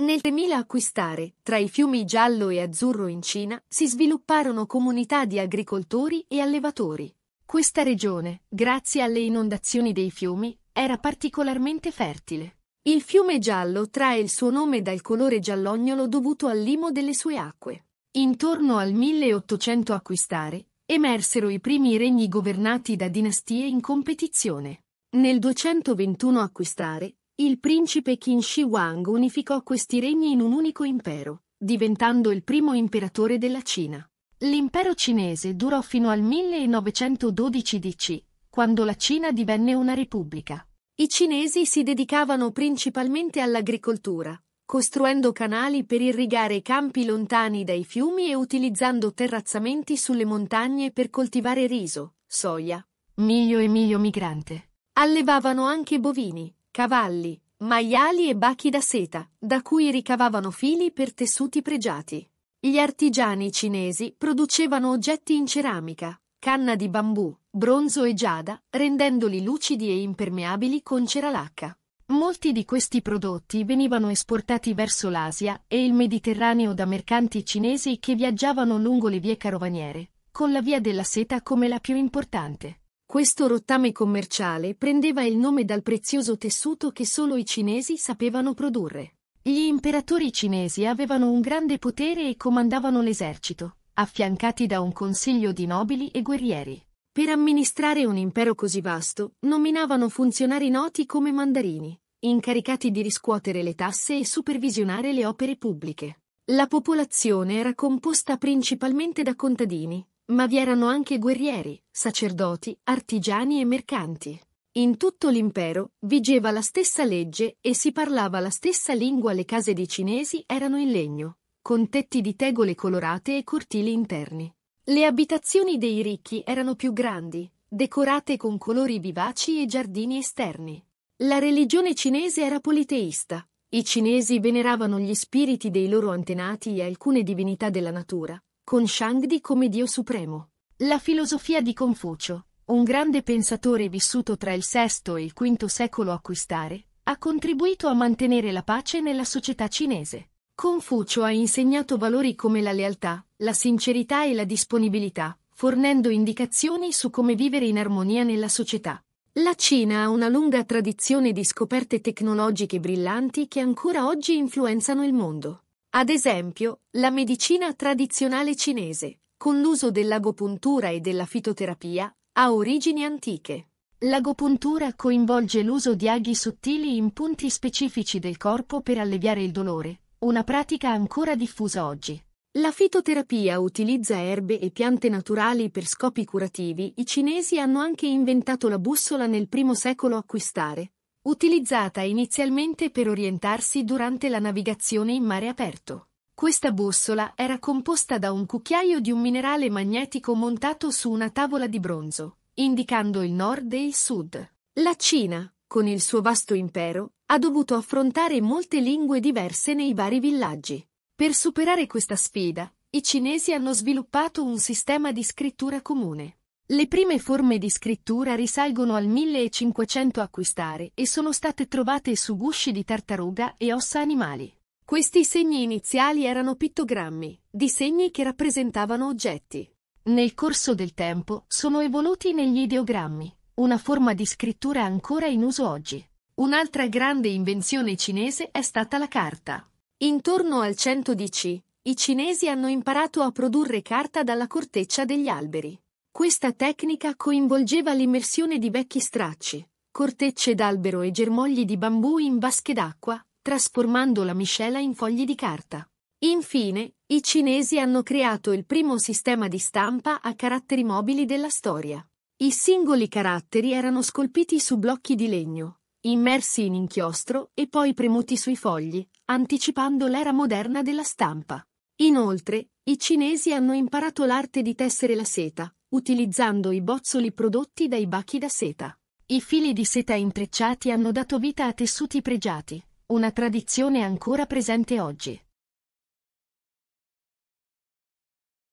Nel 3000 acquistare, tra i fiumi Giallo e Azzurro in Cina, si svilupparono comunità di agricoltori e allevatori. Questa regione, grazie alle inondazioni dei fiumi, era particolarmente fertile. Il fiume Giallo trae il suo nome dal colore giallognolo dovuto al limo delle sue acque. Intorno al 1800 acquistare, emersero i primi regni governati da dinastie in competizione. Nel 221 acquistare, il principe Qin Shi Huang unificò questi regni in un unico impero, diventando il primo imperatore della Cina. L'impero cinese durò fino al 1912 DC, quando la Cina divenne una repubblica. I cinesi si dedicavano principalmente all'agricoltura, costruendo canali per irrigare i campi lontani dai fiumi e utilizzando terrazzamenti sulle montagne per coltivare riso, soia, miglio e miglio migrante. Allevavano anche bovini, cavalli, maiali e bachi da seta, da cui ricavavano fili per tessuti pregiati. Gli artigiani cinesi producevano oggetti in ceramica, canna di bambù, bronzo e giada, rendendoli lucidi e impermeabili con ceralacca. Molti di questi prodotti venivano esportati verso l'Asia e il Mediterraneo da mercanti cinesi che viaggiavano lungo le vie carovaniere, con la via della seta come la più importante. Questo rottame commerciale prendeva il nome dal prezioso tessuto che solo i cinesi sapevano produrre. Gli imperatori cinesi avevano un grande potere e comandavano l'esercito, affiancati da un consiglio di nobili e guerrieri. Per amministrare un impero così vasto, nominavano funzionari noti come mandarini, incaricati di riscuotere le tasse e supervisionare le opere pubbliche. La popolazione era composta principalmente da contadini, ma vi erano anche guerrieri, sacerdoti, artigiani e mercanti. In tutto l'impero vigeva la stessa legge e si parlava la stessa lingua. Le case dei cinesi erano in legno, con tetti di tegole colorate e cortili interni. Le abitazioni dei ricchi erano più grandi, decorate con colori vivaci e giardini esterni. La religione cinese era politeista. I cinesi veneravano gli spiriti dei loro antenati e alcune divinità della natura, con Shangdi come Dio supremo. La filosofia di Confucio, un grande pensatore vissuto tra il VI e il V secolo a Quistare, ha contribuito a mantenere la pace nella società cinese. Confucio ha insegnato valori come la lealtà, la sincerità e la disponibilità, fornendo indicazioni su come vivere in armonia nella società. La Cina ha una lunga tradizione di scoperte tecnologiche brillanti che ancora oggi influenzano il mondo. Ad esempio, la medicina tradizionale cinese, con l'uso dell'agopuntura e della fitoterapia, ha origini antiche. L'agopuntura coinvolge l'uso di aghi sottili in punti specifici del corpo per alleviare il dolore, una pratica ancora diffusa oggi. La fitoterapia utilizza erbe e piante naturali per scopi curativi. I cinesi hanno anche inventato la bussola nel primo secolo acquistare, utilizzata inizialmente per orientarsi durante la navigazione in mare aperto. Questa bussola era composta da un cucchiaio di un minerale magnetico montato su una tavola di bronzo, indicando il nord e il sud. La Cina, con il suo vasto impero, ha dovuto affrontare molte lingue diverse nei vari villaggi. Per superare questa sfida, i cinesi hanno sviluppato un sistema di scrittura comune. Le prime forme di scrittura risalgono al 1500 acquistare e sono state trovate su gusci di tartaruga e ossa animali. Questi segni iniziali erano pittogrammi, disegni che rappresentavano oggetti. Nel corso del tempo sono evoluti negli ideogrammi, una forma di scrittura ancora in uso oggi. Un'altra grande invenzione cinese è stata la carta. Intorno al 100 DC, i cinesi hanno imparato a produrre carta dalla corteccia degli alberi. Questa tecnica coinvolgeva l'immersione di vecchi stracci, cortecce d'albero e germogli di bambù in vasche d'acqua, trasformando la miscela in fogli di carta. Infine, i cinesi hanno creato il primo sistema di stampa a caratteri mobili della storia. I singoli caratteri erano scolpiti su blocchi di legno, immersi in inchiostro e poi premuti sui fogli, anticipando l'era moderna della stampa. Inoltre, i cinesi hanno imparato l'arte di tessere la seta, utilizzando i bozzoli prodotti dai bacchi da seta. I fili di seta intrecciati hanno dato vita a tessuti pregiati, una tradizione ancora presente oggi.